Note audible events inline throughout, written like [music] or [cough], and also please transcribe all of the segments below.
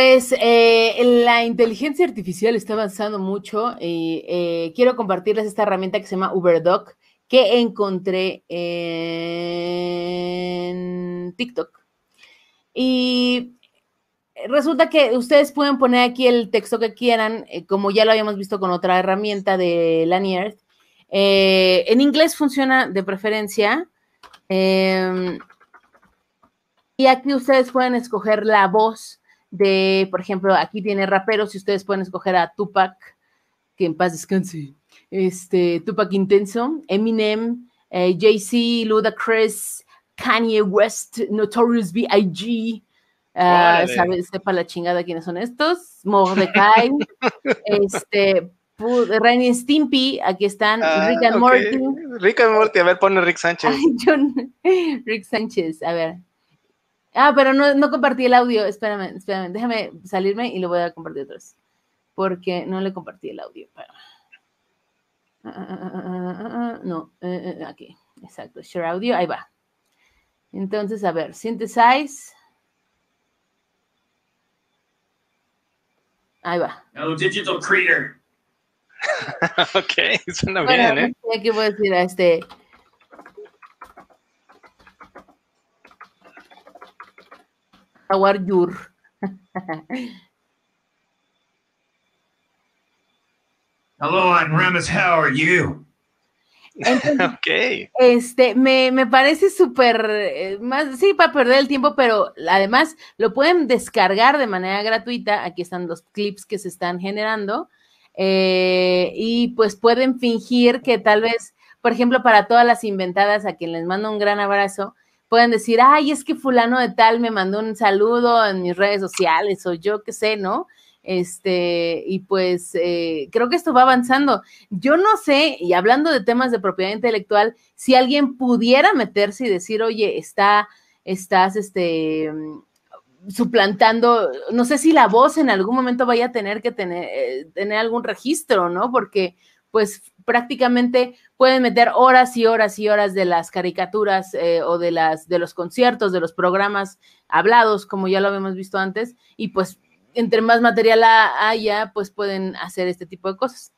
Pues eh, la inteligencia artificial está avanzando mucho y eh, quiero compartirles esta herramienta que se llama UberDoc que encontré en TikTok. Y resulta que ustedes pueden poner aquí el texto que quieran, eh, como ya lo habíamos visto con otra herramienta de Lanier en inglés funciona de preferencia. Em, y aquí ustedes pueden escoger la voz de, por ejemplo, aquí tiene raperos, si ustedes pueden escoger a Tupac, que en paz descanse, este, Tupac Intenso, Eminem, eh, Jay-Z, Ludacris, Kanye West, Notorious B.I.G., ah, sepa la chingada quiénes son estos, Mordecai, [laughs] este, Ren Stimpy, aquí están, ah, Rick and Morty. Rick and Morty, a ver, pone Rick Sánchez. [laughs] Rick Sánchez, a ver, Ah, pero no, no compartí el audio. Espérame, espérame. Déjame salirme y lo voy a compartir otra vez. Porque no le compartí el audio. no, aquí. Exacto. Share audio. Ahí va. Entonces, a ver. Synthesize. Ahí va. No, digital creator. [laughs] ok, suena bueno, bien, ¿eh? ¿Qué puedo decir? a Este, How Hello, I'm Remus. How are you? [laughs] Este, me, parece súper, eh, más, sí, para perder el tiempo, pero además lo pueden descargar de manera gratuita. Aquí están los clips que se están generando. Eh, y pues pueden fingir que tal vez, por ejemplo, para todas las inventadas, a quien les mando un gran abrazo, pueden decir, ay, es que fulano de tal me mandó un saludo en mis redes sociales o yo qué sé, ¿no? Este, y pues eh, creo que esto va avanzando. Yo no sé, y hablando de temas de propiedad intelectual, si alguien pudiera meterse y decir, oye, está, estás, este, mm, suplantando, no sé si la voz en algún momento vaya a tener que tener, eh, tener algún registro, ¿no? Porque pues prácticamente pueden meter horas y horas y horas de las caricaturas eh, o de las de los conciertos, de los programas hablados, como ya lo habíamos visto antes, y pues entre más material haya, pues pueden hacer este tipo de cosas.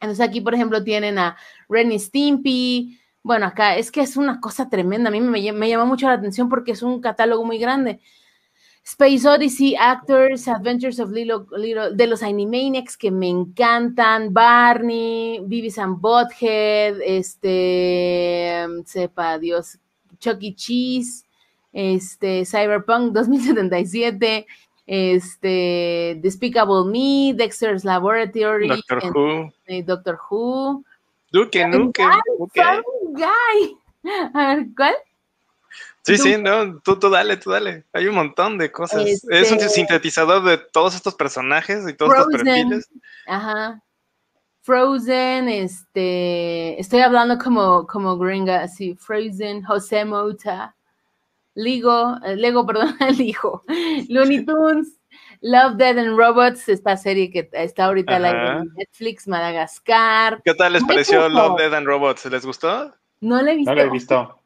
Entonces aquí, por ejemplo, tienen a Renny Stimpy. Bueno, acá es que es una cosa tremenda. A mí me, me mucho la atención porque es un catálogo muy grande. Space Odyssey, Actors, Adventures of Lilo, de los Animaniacs que me encantan, Barney, Beavis and Butthead, este, mm, sepa Dios, Chucky e. Cheese, este, Cyberpunk 2077, este, Despicable Me, Dexter's Laboratory, Doctor Who, eh, Doctor Who, Duke Nukem, A ver, ¿cuál? Sí, sí, no, tú, tú dale, tú dale. Hay un montón de cosas. Es un este sintetizador de todos estos personajes y todos estos perfiles. Ajá. Frozen, este, estoy hablando como, como gringa, así, Frozen, José Mota, eh, Lego, Lego, [laughs] perdón, el hijo, Looney [laughs] Tunes, Love, Dead and Robots, esta serie que está ahorita en Netflix, Madagascar. ¿Qué tal les pareció Love, Dead and Robots? ¿Les gustó? No la he visto. No la he visto.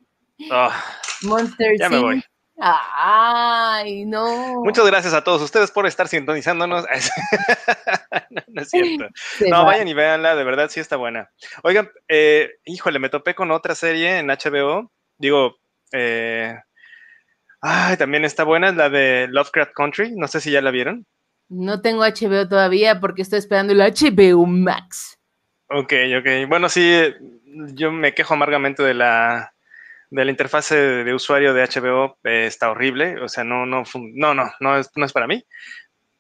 Ah. Monster ya me voy. Ay, no. Muchas gracias a todos ustedes por estar sintonizándonos. [laughs] no, es cierto. no, vayan y véanla, de verdad sí está buena. Oigan, eh, híjole, me topé con otra serie en HBO. Digo, eh, ay, también está buena, la de Lovecraft Country. No sé si ya la vieron. No tengo HBO todavía porque estoy esperando el HBO Max. Ok, ok. Bueno, sí, yo me quejo amargamente de la de la interfase de usuario de HBO eh, está horrible. O sea, no, no, no, no, no es, no es para mí.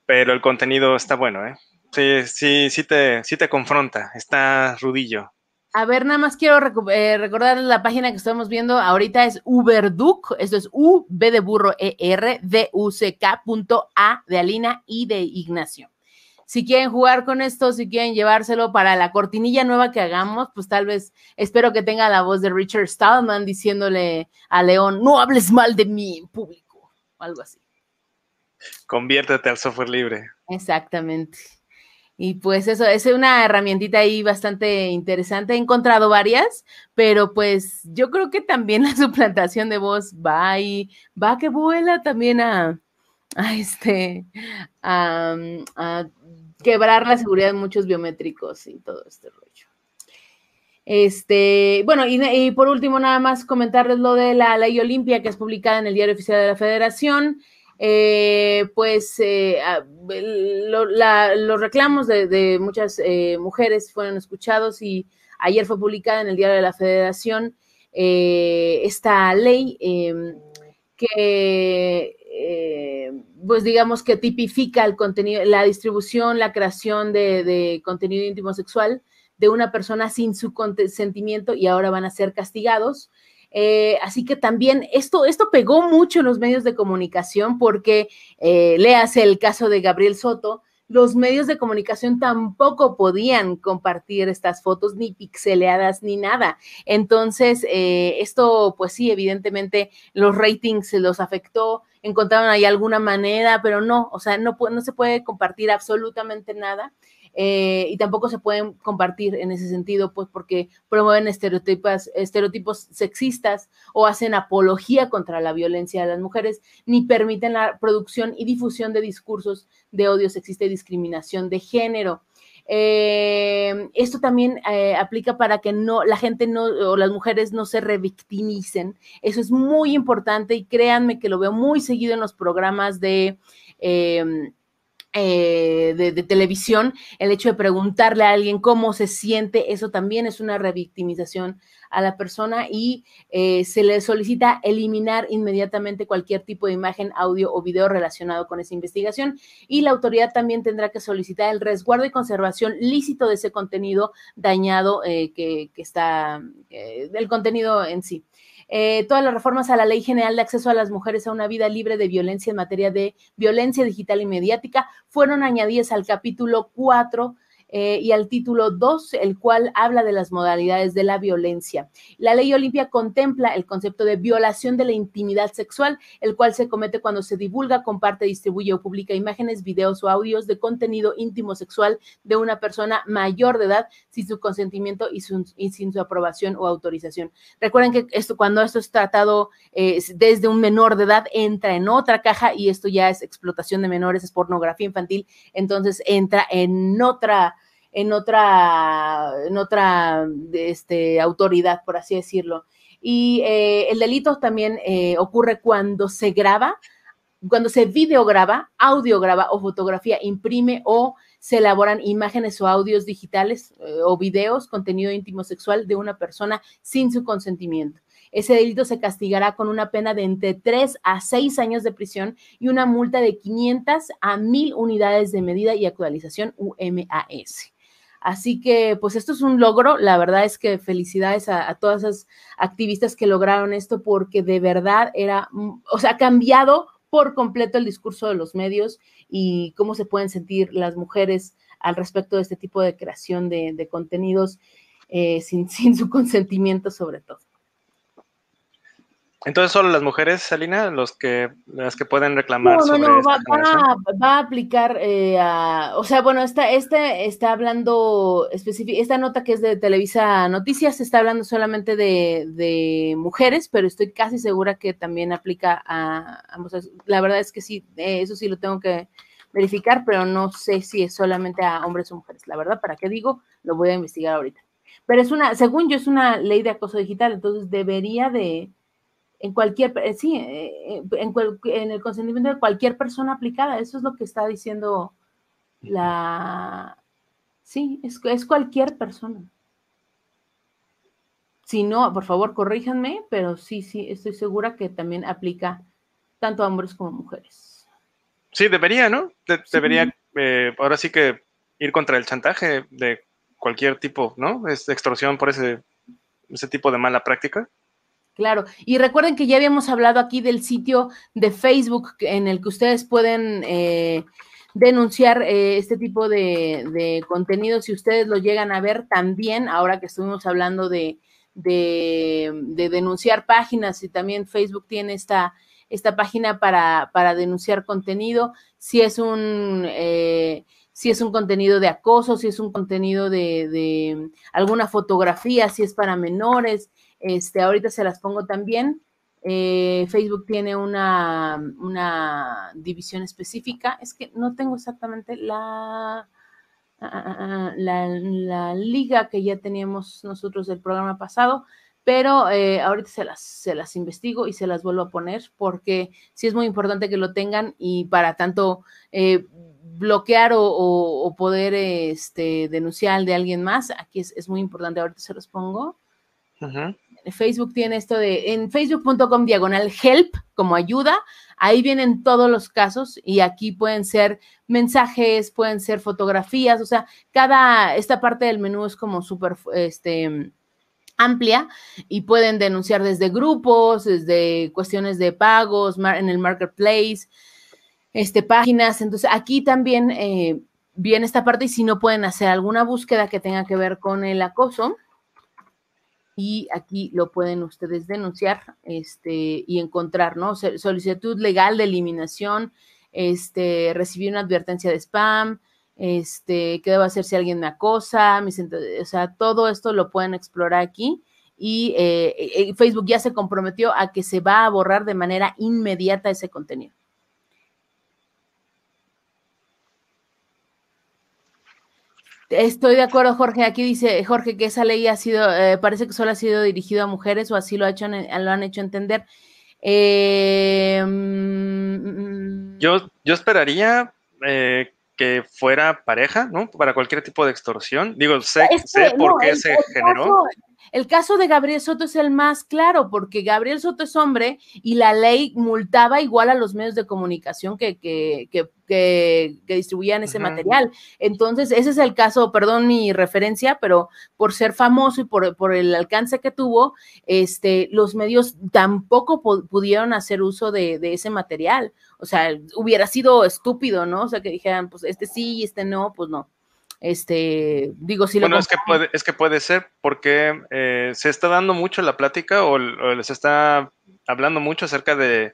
Pero el contenido está bueno, ¿eh? Sí, sí, sí te, sí te confronta. Está rudillo. A ver, nada más quiero eh, recordar la página que estamos viendo ahorita es Uberduck, esto es U, B de burro, E, R, D, U, C, K, punto, A de Alina y de Ignacio si quieren jugar con esto, si quieren llevárselo para la cortinilla nueva que hagamos, pues tal vez espero que tenga la voz de Richard Stallman diciéndole a León, no hables mal de mí en público, o algo así. Conviértete al software libre. Exactamente. Y pues eso, es una herramientita ahí bastante interesante. He encontrado varias, pero pues yo creo que también [laughs] la suplantación de voz va y va que vuela también a, a [laughs] este, a, quebrar la seguridad de muchos biométricos y todo este rollo. Este, bueno, y, por último, nada más comentarles lo de la ley Olimpia que es publicada en el Diario Oficial de la Federación. Eh, pues eh, los reclamos de, muchas eh, mujeres fueron escuchados y ayer fue publicada en el Diario de la Federación esta ley em, que eh, pues digamos que tipifica el contenido, la distribución, la creación de, contenido íntimo sexual de una persona sin su consentimiento y ahora van a ser castigados. Eh, así que también esto, esto pegó mucho en los medios de comunicación porque, eh, leas el caso de Gabriel Soto, los medios de comunicación tampoco podían compartir estas fotos ni pixeleadas ni nada. Entonces, esto pues sí, evidentemente los ratings se los afectó, encontraron ahí alguna manera, pero no, o sea, no, no se puede compartir absolutamente nada. Eh, y tampoco se pueden compartir en ese sentido, pues porque promueven estereotipos, estereotipos sexistas o hacen apología contra la violencia de las mujeres, ni permiten la producción y difusión de discursos de odio sexista y discriminación de género. Eh, esto también eh, aplica para que no, la gente no, o las mujeres no se revictimicen. Eso es muy importante y créanme que lo veo muy seguido en los programas de... Em, eh, de, televisión, el hecho de preguntarle a alguien cómo se siente, eso también es una revictimización a la persona y eh, se le solicita eliminar inmediatamente cualquier tipo de imagen, audio o video relacionado con esa investigación y la autoridad también tendrá que solicitar el resguardo y conservación lícito de ese contenido dañado eh, que, que, está, del contenido en sí. Eh, todas las reformas a la Ley General de Acceso a las Mujeres a una Vida Libre de Violencia en materia de violencia digital y mediática fueron añadidas al capítulo 4 eh, y al título 2, el cual habla de las modalidades de la violencia. La ley Olimpia contempla el concepto de violación de la intimidad sexual, el cual se comete cuando se divulga, comparte, distribuye o publica imágenes, videos o audios de contenido íntimo sexual de una persona mayor de edad sin su consentimiento y, sin su aprobación o autorización. Recuerden que esto, cuando esto es tratado eh, desde un menor de edad, entra en otra caja y esto ya es explotación de menores, es pornografía infantil, entonces entra en otra en otra, en otra este, autoridad, por así decirlo. Y eh, el delito también eh, ocurre cuando se graba, cuando se videograba, audiograba o fotografía, imprime o se elaboran imágenes o audios digitales eh, o videos, contenido íntimo sexual de una persona sin su consentimiento. Ese delito se castigará con una pena de entre 3 a 6 años de prisión y una multa de 500 a 1000 unidades de medida y actualización UMAS. Así que, pues esto es un logro. La verdad es que felicidades a, todas esas activistas que lograron esto porque de verdad era, mm, o sea, ha cambiado por completo el discurso de los medios y cómo se pueden sentir las mujeres al respecto de este tipo de creación de, contenidos eh, [laughs] sin su consentimiento sobre todo. Entonces, solo las mujeres, Salina, los que, las que pueden reclamar. No, no, no, va, a aplicar eh, a, o sea, bueno, esta, este está hablando específico, esta nota que es de Televisa Noticias está hablando solamente de, mujeres, pero estoy casi segura que también aplica a, ambos. La verdad es que sí, eh, eso sí lo tengo que verificar, pero no sé si es solamente a hombres o mujeres. La verdad, ¿para qué digo? Lo voy a investigar ahorita. Pero es una, según yo, es una ley de acoso digital, entonces debería de en cualquier, eh, sí, eh, eh, en, el consentimiento de cualquier persona aplicada. Eso es lo que está diciendo la, sí, es, es cualquier persona. Si no, por favor, corríjanme, pero sí, sí, estoy segura que también aplica tanto a hombres como a mujeres. Sí, debería, ¿no? debería, ahora sí que ir contra el chantaje de cualquier tipo, ¿no? Es extorsión por ese, ese tipo de mala práctica. Claro, y recuerden que ya habíamos hablado aquí del sitio de Facebook en el que ustedes pueden eh, denunciar eh, este tipo de, contenido si ustedes lo llegan a ver también, ahora que estuvimos hablando de, denunciar páginas y también Facebook tiene esta, esta página para, denunciar contenido, si es un... Eh, si es un contenido de acoso, si es un contenido de, de alguna fotografía, si es para menores, este, ahorita se las pongo también. Eh, Facebook tiene una, división específica. Es que no tengo exactamente ah, ah, ah, la, la, liga que ya teníamos nosotros del programa pasado, pero eh, ahorita se las, se las investigo y se las vuelvo a poner porque sí es muy importante que lo tengan y para tanto eh, bloquear o, poder este, denunciar de alguien más, aquí es, muy importante. Ahorita se los pongo. Ajá. Facebook tiene esto de en facebook.com diagonal help como ayuda. Ahí vienen todos los casos y aquí pueden ser mensajes, pueden ser fotografías, o sea, cada, esta parte del menú es como súper, este, amplia y pueden denunciar desde grupos, desde cuestiones de pagos en el marketplace, este, páginas. Entonces, aquí también eh, viene esta parte y si no pueden hacer alguna búsqueda que tenga que ver con el acoso y aquí lo pueden ustedes denunciar este, y encontrar, ¿no? Solicitud legal de eliminación, este, recibir una advertencia de spam, este, qué debo hacer si alguien me acosa, o sea, todo esto lo pueden explorar aquí y eh, eh, Facebook ya se comprometió a que se va a borrar de manera inmediata ese contenido. Estoy de acuerdo, Jorge. Aquí dice Jorge que esa ley ha sido, eh, parece que solo ha sido dirigido a mujeres o así lo, ha hecho, lo han hecho entender. Em, mm, mm, yo, mm. yo esperaría eh, que fuera pareja, ¿no? Para cualquier tipo de extorsión. Digo, sé, sé por qué se generó. El caso de Gabriel Soto es el más claro, porque Gabriel Soto es hombre y la ley multaba igual a los medios de comunicación que, que, que, que, distribuían ese material. Entonces, ese es el caso, perdón mi referencia, pero por ser famoso y por, el alcance que tuvo, este, los medios tampoco pudieron hacer uso de, de ese material. O sea, hubiera sido estúpido, ¿no? O sea, que dijeran, pues este sí y este no, pues no. Este, digo, si lo. es que, puede, es que puede ser porque eh, se está dando mucho la plática o, les está hablando mucho acerca de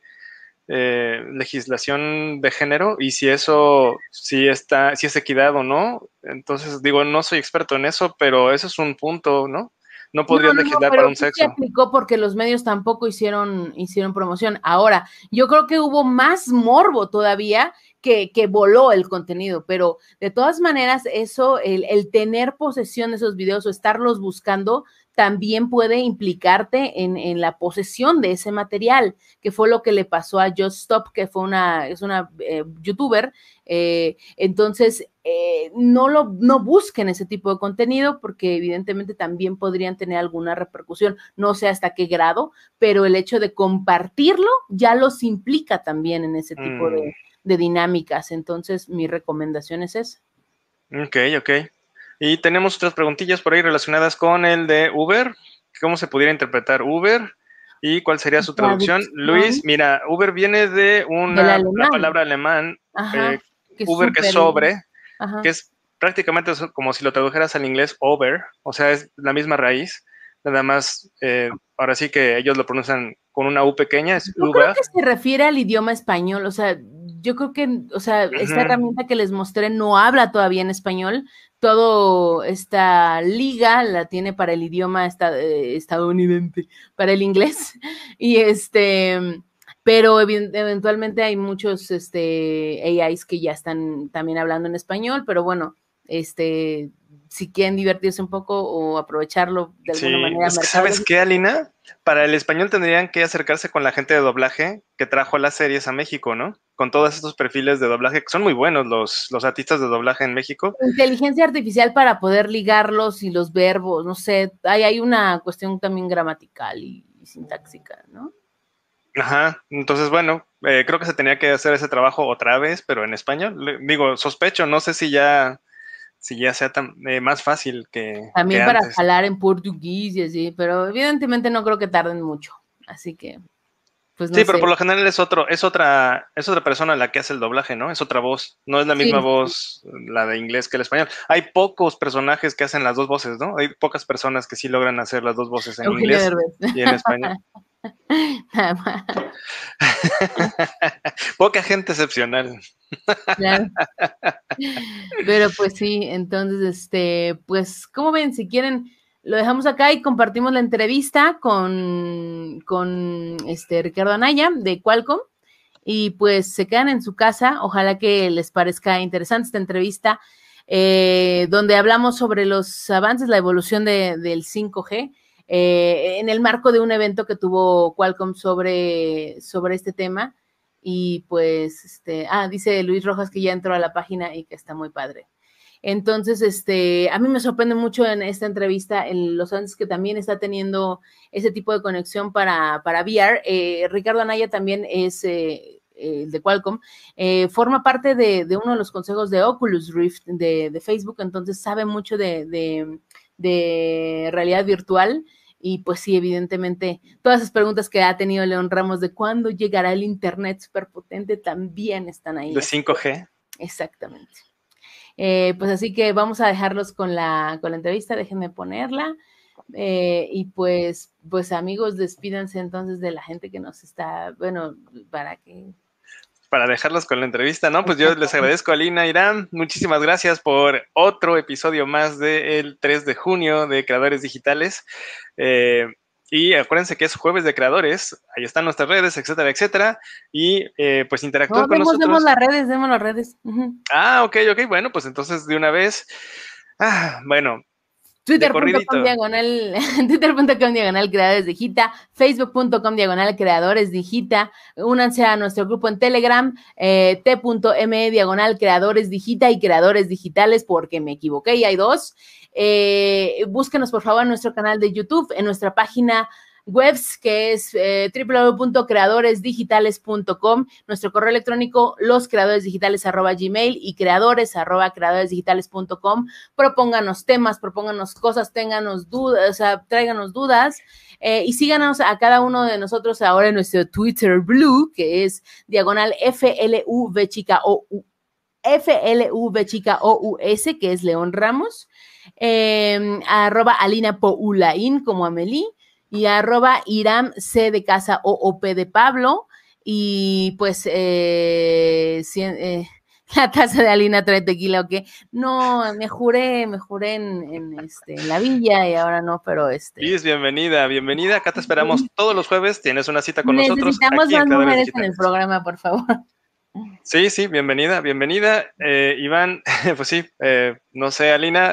eh, legislación de género y si eso, sí está, si es equidad o no. Entonces, digo, no soy experto en eso, pero eso es un punto, ¿no? no podría para un sexo. Se aplicó porque los medios tampoco hicieron, hicieron promoción. Ahora, yo creo que hubo más morbo todavía que, voló el contenido, pero de todas maneras, eso, el, tener posesión de esos videos o estarlos buscando, también puede implicarte en, la posesión de ese material, que fue lo que le pasó a Just Stop, que fue una, es una eh, youtuber. Eh, entonces, eh, no, lo, no busquen ese tipo de contenido porque evidentemente también podrían tener alguna repercusión, no sé hasta qué grado, pero el hecho de compartirlo ya los implica también en ese tipo de mm de dinámicas. Entonces, mi recomendación es esa. Ok, ok. Y tenemos otras preguntillas por ahí relacionadas con el de Uber. ¿Cómo se pudiera interpretar Uber? ¿Y cuál sería su traducción? Luis, mira, Uber viene de una, palabra alemán, eh, Uber que es sobre, que es prácticamente como si lo tradujeras al inglés over, o sea, es la misma raíz, nada más, eh, ahora sí que ellos lo pronuncian con una U pequeña, es Uber. Creo que se refiere al idioma español, o sea, yo creo que, o sea, esta herramienta que les mostré no habla todavía en español. Todo esta liga la tiene para el idioma eh, estadounidense, para el inglés. [laughs] Y este, pero eventualmente hay muchos este, AIs que ya están también hablando en español, pero bueno, este, si quieren divertirse un poco o aprovecharlo de alguna manera. que ¿Sabes qué, Alina? Para el español tendrían que acercarse con la gente de doblaje que trajo las series a México, ¿no? Con todos estos perfiles de doblaje, que son muy buenos los, los artistas de doblaje en México. Inteligencia artificial para poder ligarlos y los verbos, no sé, hay, hay una cuestión también gramatical y, sintáctica sintáxica, ¿no? Ajá, entonces bueno, eh, creo que se tenía que hacer ese trabajo otra vez, pero en español. digo, sospecho, no sé si ya si ya sea eh, más fácil que. También para hablar jalar en portugués y así, pero evidentemente no creo que tarden mucho. Así que. Pues no sí, pero por lo general es otro, es otra, es otra persona la que hace el doblaje, ¿no? Es otra voz. No es la misma voz, la de inglés que el español. Hay pocos personajes que hacen las dos voces, ¿no? Hay pocas personas que sí logran hacer las dos voces en inglés y en español. [laughs] [laughs] [laughs] Poca gente excepcional. [laughs] Pero pues sí, entonces, este, pues, como ven, si quieren, lo dejamos acá y compartimos la entrevista con, este Ricardo Anaya de Qualcomm. Y pues se quedan en su casa. Ojalá que les parezca interesante esta entrevista, eh, donde hablamos sobre los avances, la evolución de, del 5G eh, en el marco de un evento que tuvo Qualcomm sobre, sobre este tema. Y pues, este, ah, dice Luis Rojas que ya entró a la página y que está muy padre. Entonces, este, a mí me sorprende mucho en esta entrevista en los antes que también está teniendo ese tipo de conexión para, para VR. Eh, Ricardo Anaya también es eh, el de Qualcomm, forma parte de, uno de los consejos de Oculus Rift de, Facebook, entonces sabe mucho de, de realidad virtual y pues sí, evidentemente, todas esas preguntas que ha tenido León Ramos de cuándo llegará el Internet superpotente también están ahí. De 5G. ¿eh? Exactamente. Eh, pues así que vamos a dejarlos con la, la entrevista, déjenme ponerla. Eh, y pues, pues amigos, despídanse entonces de la gente que nos está, bueno, para que para dejarlos con la entrevista, ¿no? Pues yo les agradezco a Lina Irán, muchísimas gracias por otro episodio más del 3 de junio de Creadores Digitales. Eh, y acuérdense que es jueves de creadores, ahí están nuestras redes, etcétera, etcétera. Y eh, pues interactúen con nosotros. Demos las redes, demos las redes. Ah, ok, ok, bueno, pues entonces de una vez. Ah, bueno, Twitter.com [laughs] diagonal, creadores digita, Facebook.com diagonal creadores digita, únanse a nuestro grupo en Telegram, eh, t.me diagonal creadores digita y creadores digitales, porque me equivoqué y hay dos. Eh, búsquenos por favor en nuestro canal de YouTube, en nuestra página webs, que es eh, www.creadoresdigitales.com, nuestro correo electrónico, loscreadoresdigitales.gmail y creadores arroba creadoresdigitales.com. Propónganos temas, propónganos cosas, tenganos dudas, o tráiganos dudas eh, y síganos a cada uno de nosotros ahora en nuestro Twitter Blue, que es diagonal V chica o FLV chica o s que es León Ramos, eh, arroba Alina Poulain como Amelie, y arroba Iram C de casa o, op de Pablo. Y pues, eh, eh, [laughs] la taza de Alina trae tequila o qué. No, me juré, me juré en, este, la villa y ahora no, pero este. es bienvenida, bienvenida. Acá te esperamos todos los jueves. Tienes una cita con nosotros. Necesitamos más en el programa, por favor. Sí, sí, bienvenida, bienvenida. Eh, Iván, [laughs] pues sí, no sé, Alina,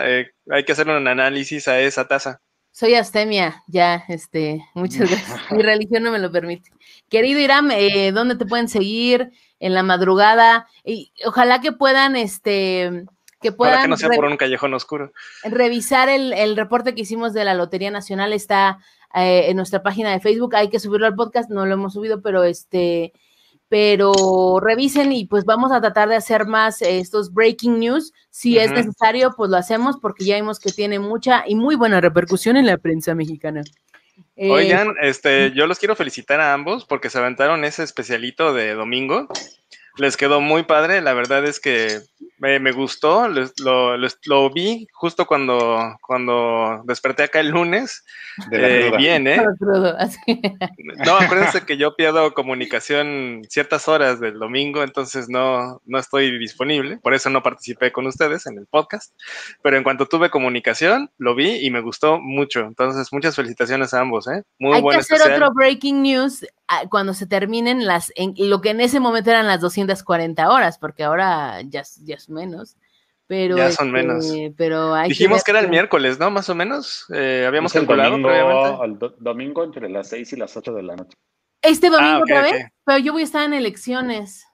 hay que hacer un análisis a esa taza soy astemia, ya, este, muchas [laughs] gracias. Mi religión no me lo permite. Querido Iram, eh, ¿dónde te pueden seguir? En la madrugada. Y ojalá que puedan, este, que puedan. Para que no sea por un callejón oscuro. Revisar el, reporte que hicimos de la Lotería Nacional, está eh, en nuestra página de Facebook. Hay que subirlo al podcast, no lo hemos subido, pero este, pero revisen y pues vamos a tratar de hacer más eh, estos breaking news. Si es necesario, pues lo hacemos porque ya vimos que tiene mucha y muy buena repercusión en la prensa mexicana. Eh, Oigan, este, yo los quiero felicitar a ambos porque se aventaron ese especialito de domingo les quedó muy padre. La verdad es que me, gustó. Lo, vi justo cuando, cuando desperté acá el lunes. De eh, bien, ¿eh? [laughs] No, acuérdense que yo pierdo comunicación ciertas horas del domingo, entonces no, no estoy disponible. Por eso no participé con ustedes en el podcast. Pero en cuanto tuve comunicación, lo vi y me gustó mucho. Entonces, muchas felicitaciones a ambos, ¿eh? Muy Hay que hacer otro breaking news cuando se terminen las, lo que en ese momento eran las 240 horas, porque ahora ya, ya es menos. Pero, ya son menos. Este, pero Dijimos que, era el miércoles, ¿no? Más o menos. Eh, habíamos calculado domingo, El domingo entre las 6 y las 8 de la noche. Este domingo ah, otra vez, pero yo voy a estar en elecciones.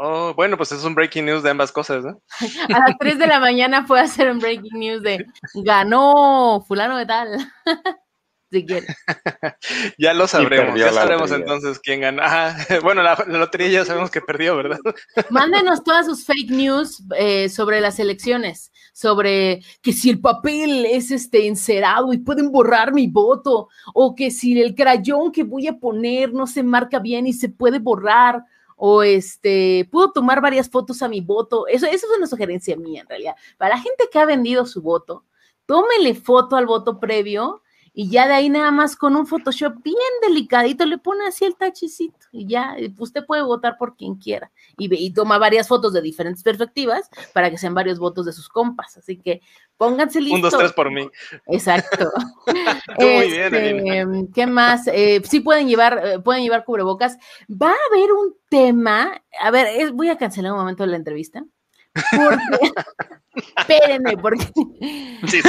Oh, bueno, pues es un breaking news de ambas cosas, ¿no? [laughs] a las 3 de la mañana puede hacer un breaking news de ganó fulano de tal. [laughs] [laughs] ya lo sabremos, ya sabremos entonces quién gana. Ah, [laughs] bueno, la, lotería ya sabemos que perdió, ¿verdad? [laughs] Mándenos todas sus fake news eh, sobre las elecciones, sobre que si el papel es este encerado y pueden borrar mi voto, o que si el crayón que voy a poner no se marca bien y se puede borrar o este, puedo tomar varias fotos a mi voto. Eso, eso es una sugerencia mía en realidad. Para la gente que ha vendido su voto, tómele foto al voto previo y ya de ahí nada más con un Photoshop bien delicadito le pone así el tachicito y ya pues usted puede votar por quien quiera y, y toma varias fotos de diferentes perspectivas para que sean varios votos de sus compas. Así que pónganse listos. Un, dos, tres por mí. Exacto. [laughs] [laughs] Muy bien, este, ¿Qué más? Eh, sí pueden llevar, eh, pueden llevar cubrebocas. Va a haber un tema, a ver, voy a cancelar un momento la entrevista porque, [laughs] espérenme, porque. Sí,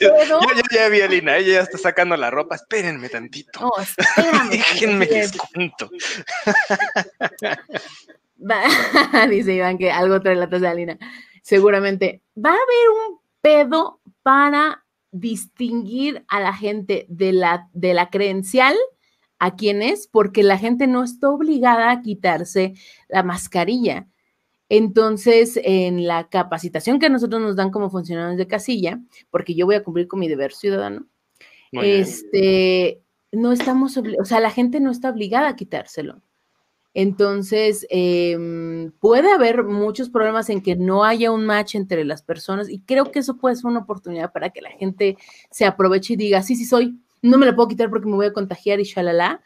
Yo, ya vi a Lina, ella ya está sacando la ropa. Espérenme tantito. [laughs] Déjenme les cuento. [laughs] dice Iván que algo trae la taza de Lina. Seguramente va a haber un pedo para distinguir a la gente de la, de la credencial a quién es, porque la gente no está obligada a quitarse la mascarilla. Entonces, en la capacitación que nosotros nos dan como funcionarios de casilla, porque yo voy a cumplir con mi deber ciudadano, este, no estamos, o sea, la gente no está obligada a quitárselo. Entonces, em, puede haber muchos problemas en que no haya un match entre las personas y creo que eso puede ser una oportunidad para que la gente se aproveche y diga, sí, sí soy, no me lo puedo quitar porque me voy a contagiar y shalala.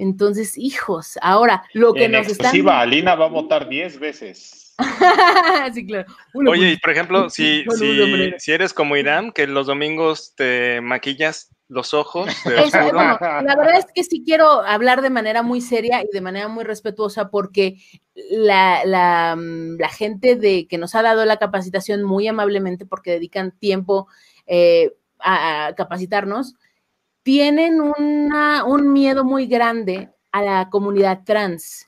Entonces, hijos, ahora lo que en nos exclusiva, Alina va a votar 10 veces. [laughs] Oye, y por ejemplo, [laughs] si, eres como Irán, que los domingos te maquillas los ojos. la verdad es que sí quiero hablar de manera muy seria y de manera muy respetuosa porque la, la, mm, gente de, que nos ha dado la capacitación muy amablemente porque dedican tiempo eh, a capacitarnos, tienen un miedo muy grande a la comunidad trans.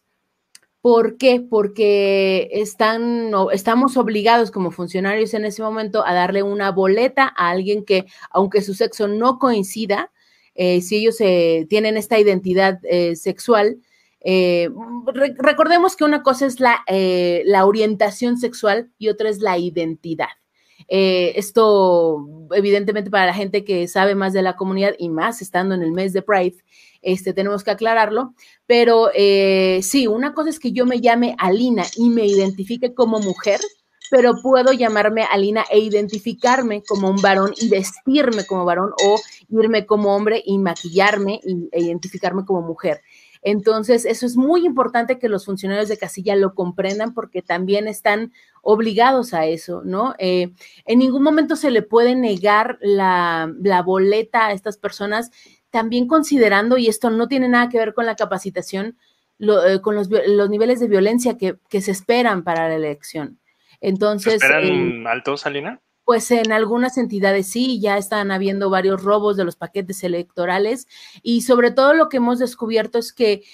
¿Por qué? Porque están, estamos obligados como funcionarios en ese momento a darle una boleta a alguien que, aunque su sexo no coincida, eh, si ellos eh, tienen esta identidad eh, sexual, recordemos que una cosa es la orientación sexual y otra es la identidad. Eh, esto, evidentemente, para la gente que sabe más de la comunidad y más estando en el mes de Pride, este, tenemos que aclararlo. Pero eh, sí, una cosa es que yo me llame Alina y me identifique como mujer, pero puedo llamarme Alina e identificarme como un varón y vestirme como varón o irme como hombre y maquillarme e identificarme como mujer. Entonces, eso es muy importante que los funcionarios de casilla lo comprendan porque también están obligados a eso, ¿no? Eh, en ningún momento se le puede negar la, boleta a estas personas, también considerando, y esto no tiene nada que ver con la capacitación, eh, con los, niveles de violencia que, se esperan para la elección. Entonces. ¿Se esperan eh, alto, altos, pues en algunas entidades sí, ya están habiendo varios robos de los paquetes electorales y sobre todo lo que hemos descubierto es que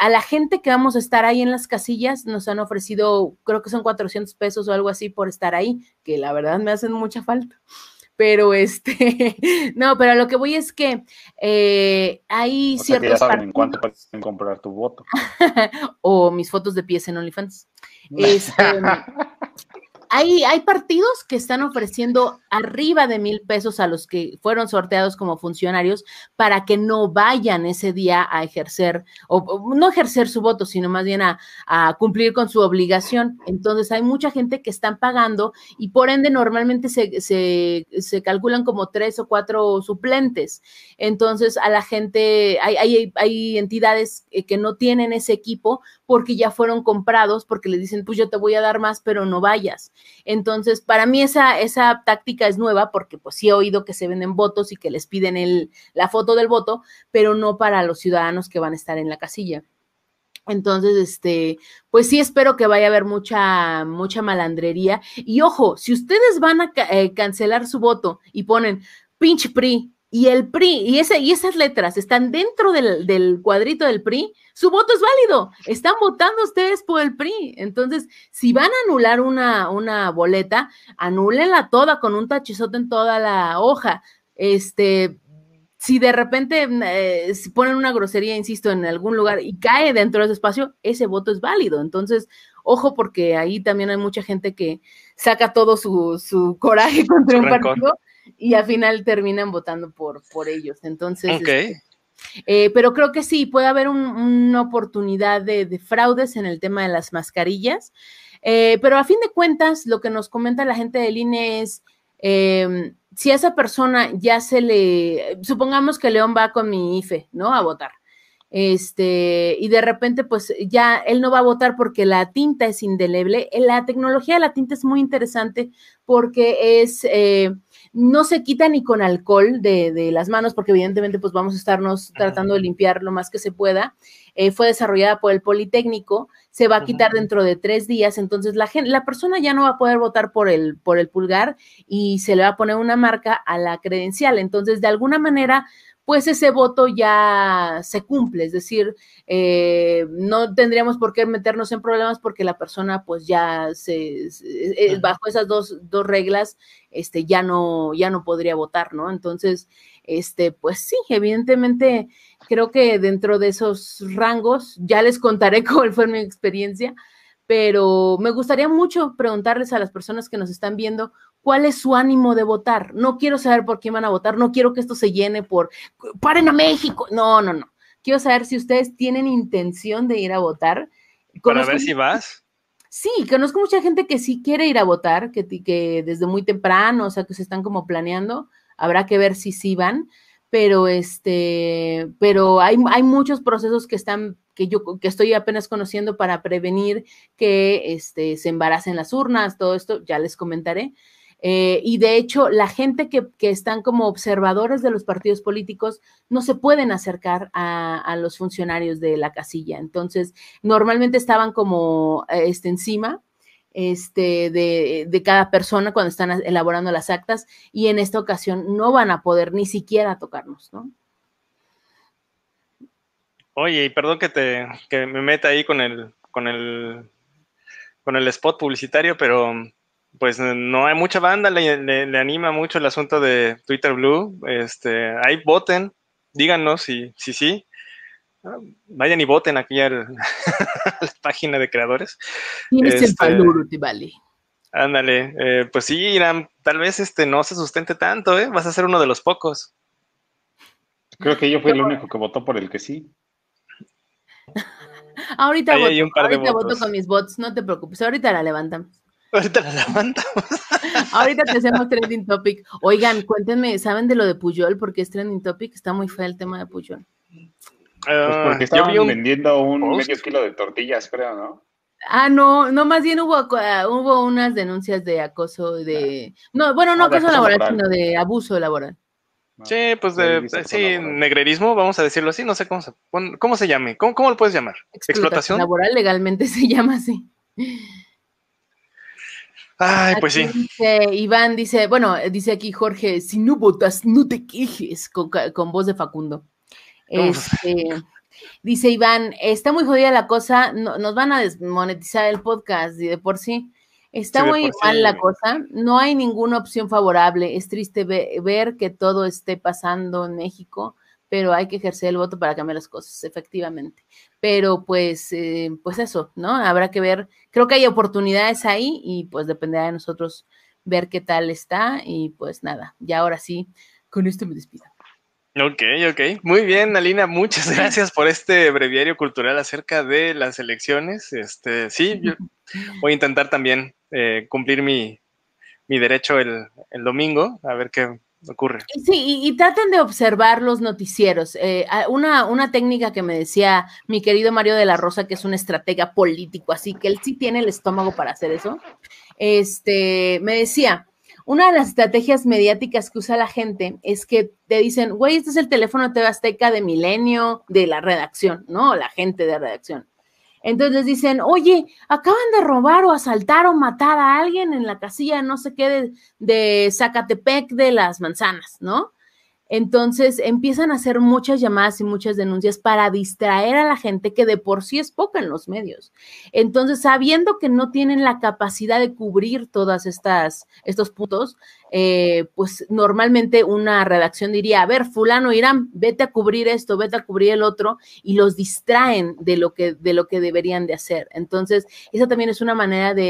a la gente que vamos a estar ahí en las casillas nos han ofrecido, creo que son 400 pesos o algo así por estar ahí, que la verdad me hacen mucha falta pero este, [laughs] no, pero lo que voy es que eh, hay ciertos. ya saben en cuánto comprar tu voto. [laughs] o mis fotos de pies en OnlyFans. [laughs] Este, hay, partidos que están ofreciendo arriba de mil pesos a los que fueron sorteados como funcionarios para que no vayan ese día a ejercer, o, no ejercer su voto, sino más bien a, cumplir con su obligación. Entonces hay mucha gente que están pagando y por ende normalmente se, calculan como tres o cuatro suplentes. Entonces a la gente, hay, hay entidades eh, que no tienen ese equipo porque ya fueron comprados, porque les dicen, pues yo te voy a dar más, pero no vayas. Entonces, para mí esa, esa táctica es nueva, porque pues sí he oído que se venden votos y que les piden la foto del voto, pero no para los ciudadanos que van a estar en la casilla. Entonces, este, pues sí espero que vaya a haber mucha, mucha malandrería. Y ojo, si ustedes van a eh, cancelar su voto y ponen pinche PRI, y el PRI, y, y esas letras están dentro del, cuadrito del PRI, su voto es válido. Están votando ustedes por el PRI. Entonces, si van a anular una, boleta, anúlenla toda con un tachizote en toda la hoja. Este, si de repente eh, se ponen una grosería, insisto, en algún lugar y cae dentro de ese espacio, ese voto es válido. Entonces, ojo, porque ahí también hay mucha gente que saca todo su, coraje [laughs] contra un partido y al final terminan votando por, por ellos. Entonces, este, eh, pero creo que sí, puede haber una oportunidad de, fraudes en el tema de las mascarillas. Eh, pero a fin de cuentas, lo que nos comenta la gente del INE es, em, si a esa persona ya se le, supongamos que León va con mi IFE, ¿no? A votar. Este, y de repente, pues ya él no va a votar porque la tinta es indeleble. La tecnología de la tinta es muy interesante porque es... Eh, no se quita ni con alcohol de, de, las manos, porque evidentemente pues vamos a estarnos tratando de limpiar lo más que se pueda. Eh, fue desarrollada por el Politécnico, se va a quitar dentro de tres días, entonces la, la persona ya no va a poder votar por el, por el pulgar y se le va a poner una marca a la credencial. Entonces, de alguna manera, pues ese voto ya se cumple, es decir, eh, no tendríamos por qué meternos en problemas porque la persona pues ya se, bajo esas dos, dos reglas este, ya, no, ya no podría votar, ¿no? Entonces, este, pues sí, evidentemente creo que dentro de esos rangos, ya les contaré [laughs] cuál fue mi experiencia, pero me gustaría mucho preguntarles a las personas que nos están viendo cuál es su ánimo de votar. No quiero saber por qué van a votar, no quiero que esto se llene por paren a México. No, no, no. Quiero saber si ustedes tienen intención de ir a votar. Para ver si vas. Sí, conozco mucha gente que sí quiere ir a votar, que, que desde muy temprano, o sea, que se están como planeando. Habrá que ver si sí van, pero este, pero hay, hay muchos procesos que están que yo que estoy apenas conociendo para prevenir que este, se embaracen las urnas, todo esto ya les comentaré. Eh, y de hecho, la gente que, están como observadores de los partidos políticos no se pueden acercar a, los funcionarios de la casilla. Entonces, normalmente estaban como eh, este, encima este, de, cada persona cuando están elaborando las actas y en esta ocasión no van a poder ni siquiera tocarnos, ¿no? Oye, y perdón que te que me meta ahí con el con el con el spot publicitario, pero pues no hay mucha banda, le, anima mucho el asunto de Twitter Blue. Este, ahí voten, díganos si sí. Si, Vayan y voten aquí [laughs] a la página de creadores. Tienes el este, valor, Ándale, eh, pues sí, Irán, tal vez este no se sustente tanto, ¿eh? Vas a ser uno de los pocos. Creo que yo fui el único que votó por el que sí. [laughs] ahorita voto, con mis bots, no te preocupes, ahorita la levantan Ahorita la levantamos. [laughs] Ahorita te hacemos trending topic. Oigan, cuéntenme, ¿saben de lo de Puyol? Porque es trending topic, está muy feo el tema de Puyol. Pues ah, porque estaban vendiendo un medio kilo de tortillas, creo, ¿no? Ah, no, no, más bien hubo, ah, hubo unas denuncias de acoso de... Ah. No, bueno, no acoso laboral, sino de abuso laboral. sí, pues de, eh, sí, negrerismo, vamos a decirlo así, no sé cómo se, cómo llame, cómo, cómo lo puedes llamar. Explotación. Laboral legalmente [laughs] se llama así. Ay, pues sí. Dice, Iván dice, bueno, dice aquí Jorge, si no votas, no te quejes, con, voz de Facundo. Este, dice Iván, está muy jodida la cosa, nos van a desmonetizar el podcast y de por sí. Está muy mal la cosa, no hay ninguna opción favorable, es triste ver que todo esté pasando en México pero hay que ejercer el voto para cambiar las cosas, efectivamente. Pero pues, eh, pues eso, ¿no? Habrá que ver, creo que hay oportunidades ahí y pues dependerá de nosotros ver qué tal está y pues nada, ya ahora sí, con esto me despido. Ok, ok. Muy bien, Alina. Muchas gracias por este breviario cultural acerca de las elecciones. Este, sí, [laughs] voy a intentar también eh, cumplir mi, derecho el, el, domingo, a ver qué, ocurre. Sí, y, traten de observar los noticieros. Eh, una, una técnica que me decía mi querido Mario de la Rosa, que es un estratega político, así que él sí tiene el estómago para hacer eso. Este, me decía, una de las estrategias mediáticas que usa la gente es que te dicen, güey, este es el teléfono TV Azteca de Milenio, de la redacción, ¿no? La gente de redacción. Entonces dicen, oye, acaban de robar o asaltar o matar a alguien en la casilla, no sé qué, de, de Zacatepec de las manzanas, ¿no? Entonces empiezan a hacer muchas llamadas y muchas denuncias para distraer a la gente que de por sí es poca en los medios. Entonces, sabiendo que no tienen la capacidad de cubrir todas estas estos puntos, eh, pues normalmente una redacción diría, a ver, fulano Irán, vete a cubrir esto, vete a cubrir el otro, y los distraen de lo que, de lo que deberían de hacer. Entonces, esa también es una manera de,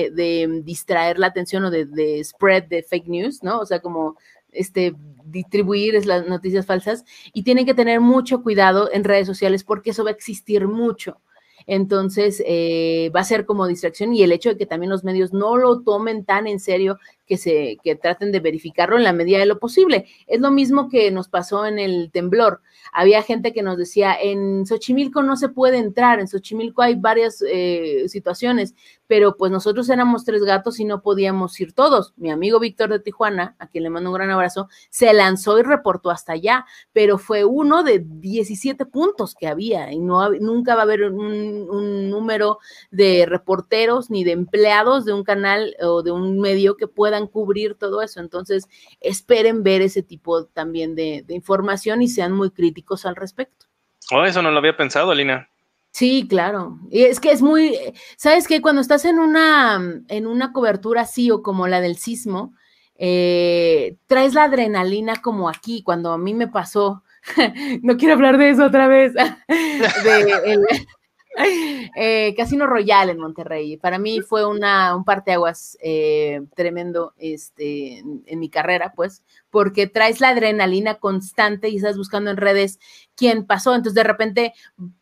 distraer la atención o de, de spread de fake news, ¿no? O sea, como este, distribuir las noticias falsas y tienen que tener mucho cuidado en redes sociales porque eso va a existir mucho. Entonces, eh, va a ser como distracción y el hecho de que también los medios no lo tomen tan en serio que se que traten de verificarlo en la medida de lo posible. Es lo mismo que nos pasó en el temblor. Había gente que nos decía, en Xochimilco no se puede entrar, en Xochimilco hay varias eh, situaciones, pero pues nosotros éramos tres gatos y no podíamos ir todos. Mi amigo Víctor de Tijuana, a quien le mando un gran abrazo, se lanzó y reportó hasta allá, pero fue uno de 17 puntos que había y no, nunca va a haber un, un número de reporteros ni de empleados de un canal o de un medio que pueda cubrir todo eso. Entonces, esperen ver ese tipo también de, información y sean muy críticos al respecto. Oh, eso no lo había pensado, Alina. Sí, claro. Y es que es muy, ¿sabes que Cuando estás en una, en una cobertura así o como la del sismo, eh, traes la adrenalina como aquí, cuando a mí me pasó, [laughs] no quiero hablar de eso otra vez, [laughs] [laughs] Eh, Casino Royal en Monterrey. Para mí fue una, un parteaguas eh, tremendo este, en, mi carrera, pues, porque traes la adrenalina constante y estás buscando en redes quién pasó. Entonces, de repente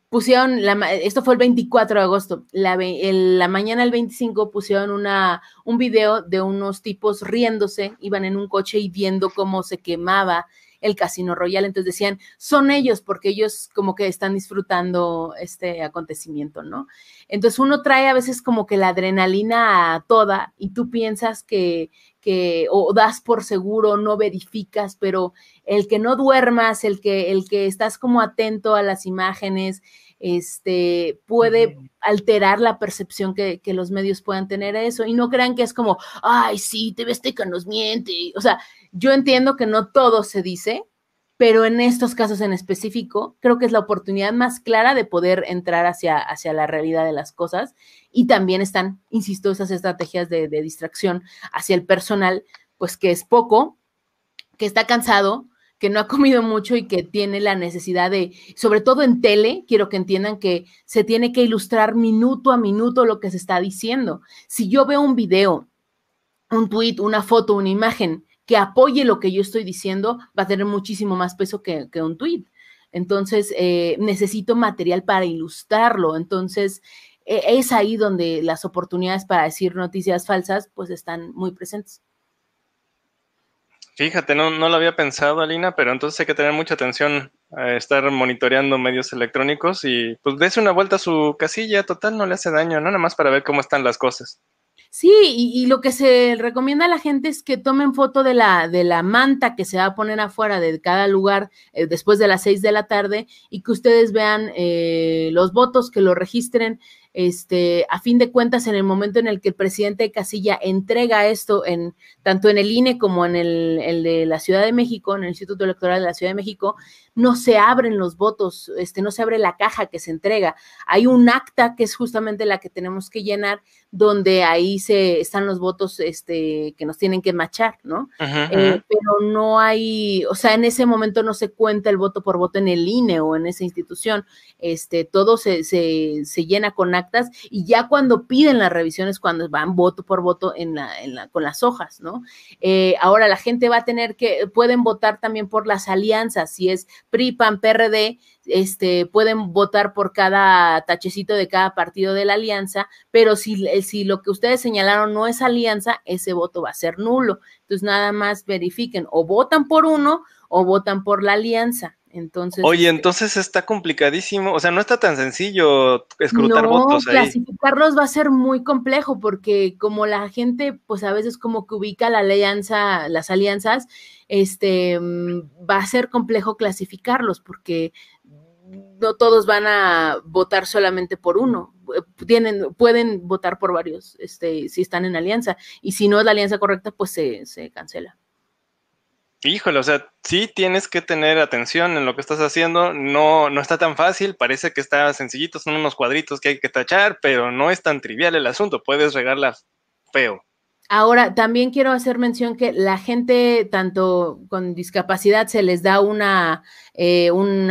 pusieron, la, esto fue el 24 de agosto, la, la mañana del 25 pusieron una, un video de unos tipos riéndose, iban en un coche y viendo cómo se quemaba el Casino Royal. Entonces decían, son ellos porque ellos como que están disfrutando este acontecimiento, ¿no? Entonces uno trae a veces como que la adrenalina a toda y tú piensas que, que o das por seguro, no verificas, pero el que no duermas, el que, el que estás como atento a las imágenes, este, puede alterar la percepción que, los medios puedan tener a eso. Y no crean que es como, ay, sí, TV que nos miente. O sea, yo entiendo que no todo se dice, pero en estos casos en específico, creo que es la oportunidad más clara de poder entrar hacia, hacia la realidad de las cosas. Y también están, insisto, esas estrategias de distracción hacia el personal, pues que es poco, que está cansado, que no ha comido mucho y que tiene la necesidad de, sobre todo en tele, quiero que entiendan que se tiene que ilustrar minuto a minuto lo que se está diciendo. Si yo veo un video, un tweet, una foto, una imagen que apoye lo que yo estoy diciendo, va a tener muchísimo más peso que, un tweet. Entonces, eh, necesito material para ilustrarlo. Entonces, e, es ahí donde las oportunidades para decir noticias falsas, pues están muy presentes. Fíjate, no, no lo había pensado, Alina, pero entonces hay que tener mucha atención a estar monitoreando medios electrónicos y pues dése una vuelta a su casilla, total, no le hace daño, ¿no? Nada más para ver cómo están las cosas. Sí, y, lo que se recomienda a la gente es que tomen foto de la, de la manta que se va a poner afuera de cada lugar eh, después de las seis de la tarde y que ustedes vean eh, los votos, que lo registren. Este, a fin de cuentas, en el momento en el que el presidente Casilla entrega esto en tanto en el INE como en el, de la Ciudad de México, en el Instituto Electoral de la Ciudad de México, no se abren los votos, este, no se abre la caja que se entrega. Hay un acta que es justamente la que tenemos que llenar, donde ahí se están los votos este, que nos tienen que machar, ¿no? Eh, pero no hay, o sea, en ese momento no se cuenta el voto por voto en el INE o en esa institución. Este, todo se llena con acta y ya cuando piden las revisiones, cuando van voto por voto en con las hojas, ¿no? Eh, ahora la gente va a tener que, pueden votar también por las alianzas, si es PRI, PAN, PRD, este, pueden votar por cada tachecito de cada partido de la alianza, pero si, eh, si lo que ustedes señalaron no es alianza, ese voto va a ser nulo. Entonces nada más verifiquen o votan por uno o votan por la alianza. Entonces, Oye, este entonces está complicadísimo, o sea, no está tan sencillo escrutar votos. Ahí. Clasificarlos va a ser muy complejo porque como la gente, pues a veces como que ubica la alianza, las alianzas, este, mm, va a ser complejo clasificarlos porque no todos van a votar solamente por uno. Eh, tienen, pueden votar por varios, este, si están en alianza. Y si no es la alianza correcta, pues se cancela. Híjole, o sea, sí tienes que tener atención en lo que estás haciendo. No, no está tan fácil, parece que está sencillito, son unos cuadritos que hay que tachar, pero no es tan trivial el asunto. Puedes regarla feo. Ahora, también quiero hacer mención que la gente, tanto con discapacidad, se les da una, eh, un,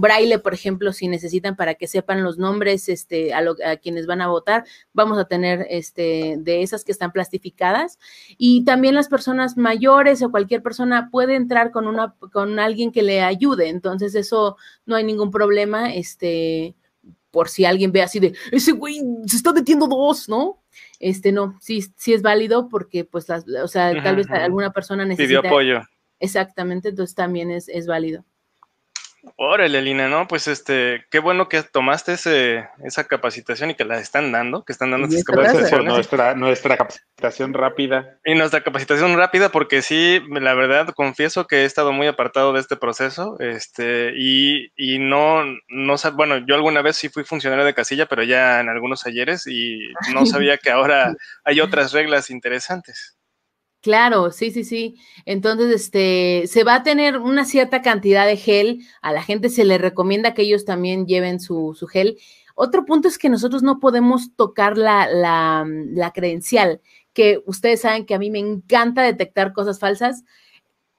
braille, por ejemplo, si necesitan para que sepan los nombres este, a, quienes van a votar. Vamos a tener este, de esas que están plastificadas. Y también las personas mayores o cualquier persona puede entrar con, una, con alguien que le ayude. Entonces, eso no hay ningún problema. Este, por si alguien ve así de, ese güey se está metiendo dos, ¿no? este no, sí, sí es válido porque pues, o sea, tal vez alguna persona necesita... Pidió apoyo. Exactamente, entonces también es, es válido. Órale, Lina, no, pues este, qué bueno que tomaste esa capacitación y que la están dando, que están dando esas capacitaciones. Nuestra, capacitación rápida. Y nuestra capacitación rápida, porque sí, la verdad, confieso que he estado muy apartado de este proceso, este, y, y no, no, bueno, yo alguna vez sí fui funcionario de casilla, pero ya en algunos ayeres, y no [laughs] sabía que ahora hay otras reglas interesantes. Claro, sí, sí, sí. Entonces, este, se va a tener una cierta cantidad de gel. A la gente se le recomienda que ellos también lleven su, gel. Otro punto es que nosotros no podemos tocar la, la credencial, que ustedes saben que a mí me encanta detectar cosas falsas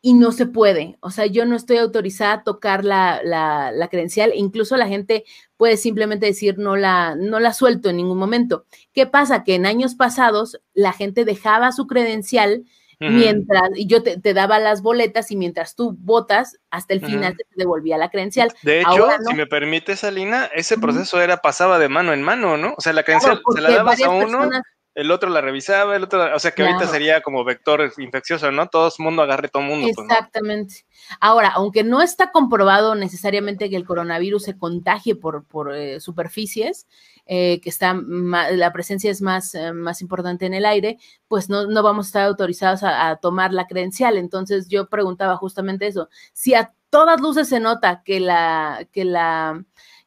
y no se puede. O sea, yo no estoy autorizada a tocar la, la, la, credencial. Incluso la gente puede simplemente decir no la, no la suelto en ningún momento. ¿Qué pasa? Que en años pasados la gente dejaba su credencial mientras y yo te, daba las boletas y mientras tú votas, hasta el final te devolvía la credencial. De hecho, si me permite, Salina, ese proceso era pasaba de mano en mano, ¿no? O sea, la credencial se la dabas a uno el otro la revisaba, el otro, o sea que ahorita sería como vector infeccioso, ¿no? Todo mundo agarre todo mundo. Pues, Exactamente. Ahora, aunque no está comprobado necesariamente que el coronavirus se contagie por, por eh, superficies, eh, que está la presencia es más, eh, más importante en el aire, pues no, vamos a estar autorizados a, tomar la credencial. Entonces yo preguntaba justamente eso. Si a todas luces se nota que la, que la,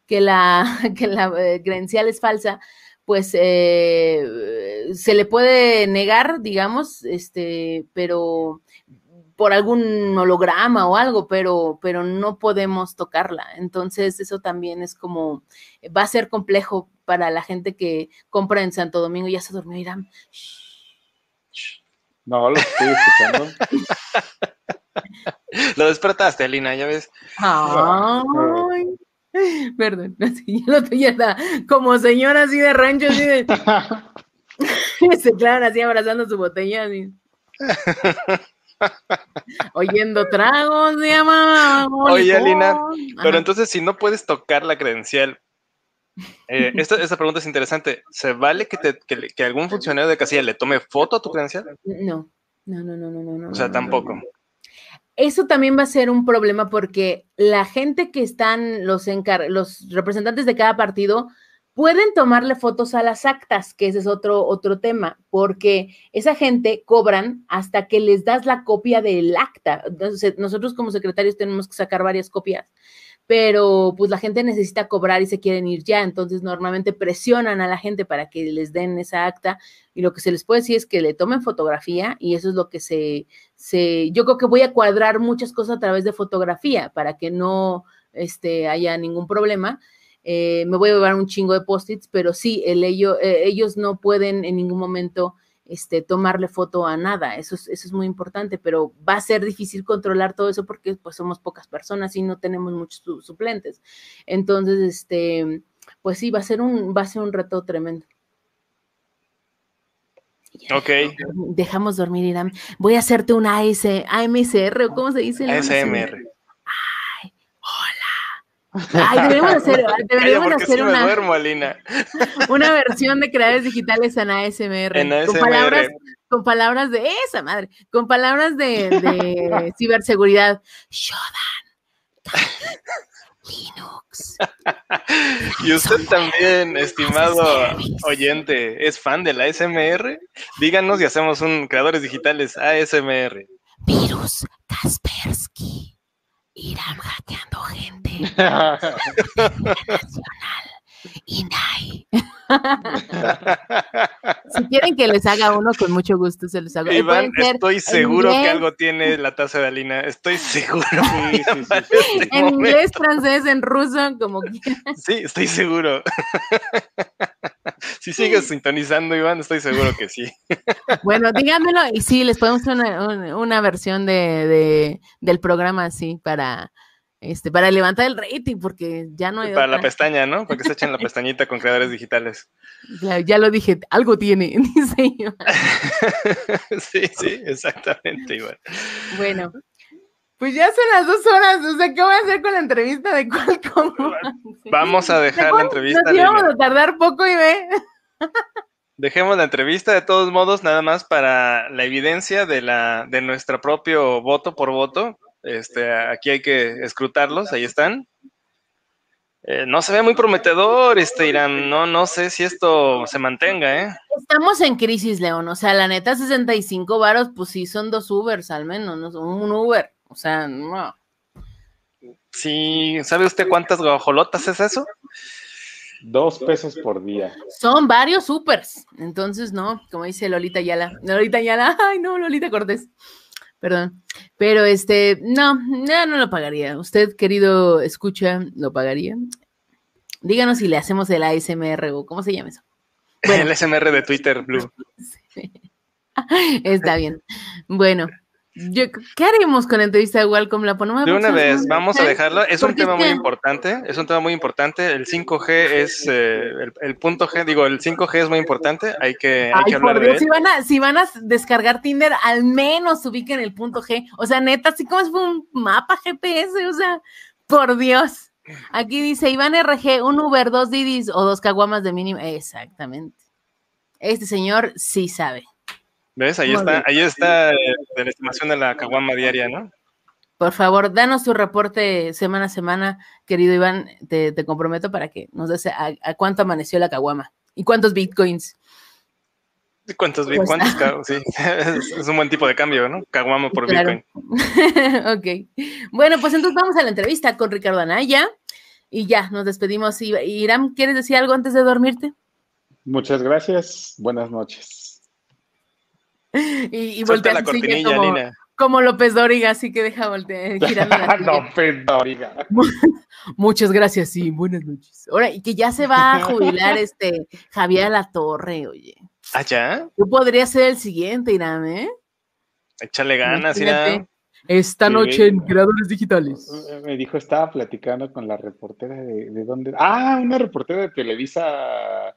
que la, [laughs] que la credencial es falsa, pues eh, eh, se le puede negar, digamos, este, pero por algún holograma o algo, pero, pero no podemos tocarla. Entonces, eso también es como, va a ser complejo para la gente que compra en Santo Domingo y ya se durmió Irán. No, lo estoy escuchando. [laughs] lo despertaste, Lina, ya ves. Ay. [laughs] Perdón, [laughs] así, como señora así de rancho, así de. [laughs] Se clavan así abrazando su botella, Oyendo tragos, llama. Oye, Alina, pero entonces si no puedes tocar la credencial, eh, esta, pregunta es interesante. ¿Se vale que, algún funcionario de casilla le tome foto a tu credencial? No, no, no, no, no. no o sea, tampoco. Eso también va a ser un problema porque la gente que están los, los representantes de cada partido pueden tomarle fotos a las actas, que ese es otro, otro tema, porque esa gente cobran hasta que les das la copia del acta. Entonces, nosotros como secretarios tenemos que sacar varias copias pero pues la gente necesita cobrar y se quieren ir ya, entonces normalmente presionan a la gente para que les den esa acta y lo que se les puede decir es que le tomen fotografía y eso es lo que se, yo creo que voy a cuadrar muchas cosas a través de fotografía para que no este, haya ningún problema. Eh, me voy a llevar un chingo de post-its, pero sí, el eh, ellos no pueden en ningún momento este, tomarle foto a nada. Eso es, eso es muy importante, pero va a ser difícil controlar todo eso porque pues somos pocas personas y no tenemos muchos suplentes. Entonces, este, pues sí, va a ser un, va a ser un reto tremendo. ok. Dejamos dormir, Irán. Voy a hacerte una AS, AMSR, cómo se dice. ASMR. Ay, deberíamos hacer, [laughs] deberíamos hacer una, [laughs] una versión de creadores digitales en ASMR. Con palabras, con palabras de esa madre, con palabras de, [laughs] ciberseguridad. Shodan. Linux. Y usted también, estimado oyente, es fan de la ASMR. Díganos y hacemos un creadores digitales ASMR. Virus Kaspersky. Irán hackeando gente. [laughs] Nacional. INAI. si quieren que les haga uno, con mucho gusto se los hago. Iván, estoy seguro que algo tiene la taza de Alina. Estoy seguro. [laughs] Este en inglés, francés, en ruso, como quieras. Sí, estoy seguro. [laughs] si [laughs] sigues sintonizando, Iván, estoy seguro que sí. [laughs] Bueno, díganmelo y sí, les podemos hacer una, versión de, del programa así para, este, para levantar el rating, porque ya no hay. Para la pestaña, ¿no? Porque se echan la [laughs] pestañita con creadores digitales. Ya, ya lo dije, algo tiene, dice Iván. sí, sí, exactamente, Iván. Bueno, pues ya son las dos horas, o sea, ¿qué voy a hacer con la entrevista de Qualcomm? [laughs] Vamos a dejar la entrevista. Nos a tardar poco y ve. Dejemos la entrevista de todos modos, nada más para la evidencia de, la, de nuestro propio voto por voto. Este, aquí hay que escrutarlos, ahí están. Eh, no se ve muy prometedor, este Irán. No, no sé si esto se mantenga, ¿eh? Estamos en crisis, León. O sea, la neta, 65 varos, pues sí, son dos Ubers al menos, ¿no? un Uber. O sea, no. Sí, ¿sabe usted cuántas guajolotas es eso? Dos pesos por día. Son varios supers. Entonces, no, como dice Lolita Yala. Lolita Yala, [laughs] ay, no, Lolita Cortés. Perdón. Pero este, no, no, no lo pagaría. Usted, querido, escucha, ¿lo pagaría? Díganos si le hacemos el ASMR o cómo se llama eso. [laughs] El ASMR de Twitter, Blue. [laughs] Está bien. Bueno, ¿Qué haremos con la entrevista de Qualcomm? ¿La ponemos? De una vez, vamos a dejarlo. Es un tema muy importante, es un tema muy importante. El 5G es, eh, el, punto G, digo, el 5G es muy importante, hay que, hablar de él. Si van, a, descargar Tinder, al menos ubiquen el punto G. O sea, neta, así como es un mapa GPS, o sea, por Dios. Aquí dice Iván RG, un Uber, dos Didis o dos caguamas de mínimo. Exactamente. Este señor sí sabe. ¿Ves? Ahí está, ahí está este, la estimación de la caguama diaria, ¿no? Por favor, danos tu reporte semana a semana, querido Iván. Te, comprometo para que nos des a, cuánto amaneció la caguama y cuántos bitcoins. ¿Cuántos bitcoins? Pues, [laughs] sí, es, un buen tipo de cambio, ¿no? Caguama por bitcoin. [laughs] ok. Bueno, pues entonces vamos a la entrevista con Ricardo Anaya y ya, nos despedimos. Irán, ¿quieres decir algo antes de dormirte? Muchas gracias. Buenas noches. [laughs] y, y voltea la cortinilla, como, López Dóriga, así que deja voltear, [laughs] López Dóriga. Muchas gracias, y buenas noches. Ahora, y que ya se va a jubilar [laughs] este Javier La Torre, oye. ¿Ah, ya? Yo podría ser el siguiente, Irán, ¿eh? Échale ganas, Irán. Esta noche en Creadores Digitales. Eh, eh, me dijo, estaba platicando con la reportera de, de dónde. Ah, una reportera de Televisa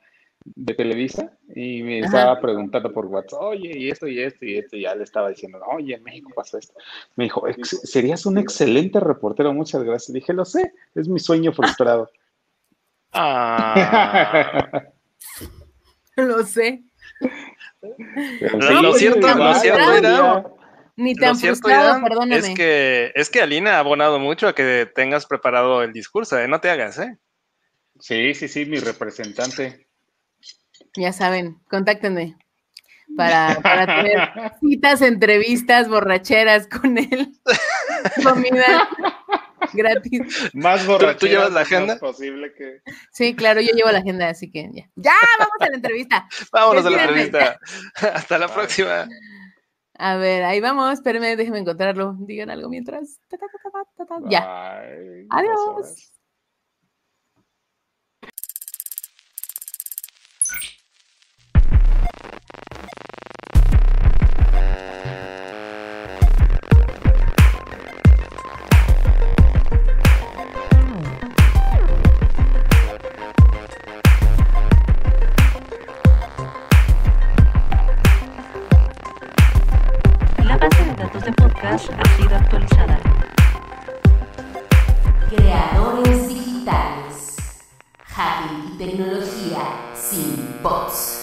de Televisa y me estaba preguntando por WhatsApp, oye, y esto y esto y esto, y ya le estaba diciendo, oye, en México pasó esto. Me dijo, serías un excelente reportero, muchas gracias. dije, lo sé, es mi sueño frustrado. [laughs] Ah. lo sé. lo cierto, lo cierto, Ni tan frustrado, perdóname. Es que, es que Alina ha abonado mucho a que tengas preparado el discurso, ¿eh? no te hagas, ¿eh? Sí, sí, sí, mi representante ya saben, contáctenme para, tener [laughs] citas, entrevistas, borracheras con él, [laughs] comida gratis. Más borracheras. ¿Tú, llevas la agenda? Posible que... Sí, claro, yo llevo la agenda, así que ya. ¡Ya! ¡Vamos a la entrevista! [laughs] ¡Vámonos a la entrevista! ¡Hasta la próxima! A ver, ahí vamos, espérenme, déjenme encontrarlo. Digan algo mientras. ya. Adiós. La base de datos de podcast ha sido actualizada. Creadores digitales. Hacking y tecnología sin pods.